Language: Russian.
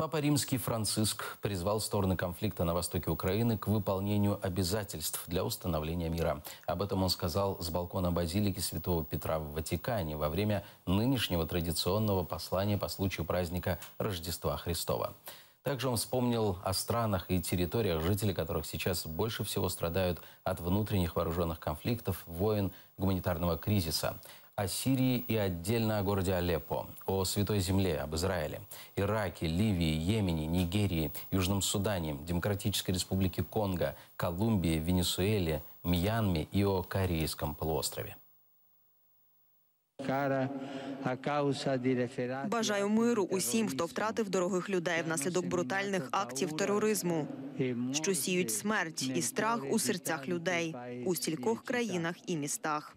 Папа Римский Франциск призвал стороны конфликта на востоке Украины к выполнению обязательств для установления мира. Об этом он сказал с балкона базилики Святого Петра в Ватикане во время нынешнего традиционного послания по случаю праздника Рождества Христова. Также он вспомнил о странах и территориях, жители которых сейчас больше всего страдают от внутренних вооруженных конфликтов, войн, гуманитарного кризиса о Сирии и отдельно о городе Алеппо, о Святой Земле, об Израиле, Ираке, Ливии, Йемене, Нигерии, Южном Судане, Демократической Республике Конго, Колумбии, Венесуэле, Мьянме и о Корейском полуострове. Бажаю миру усім, хто втратив дорогих людей внаслідок брутальних актів тероризму, що сіють смерть і страх у серцях людей у стількох країнах і містах.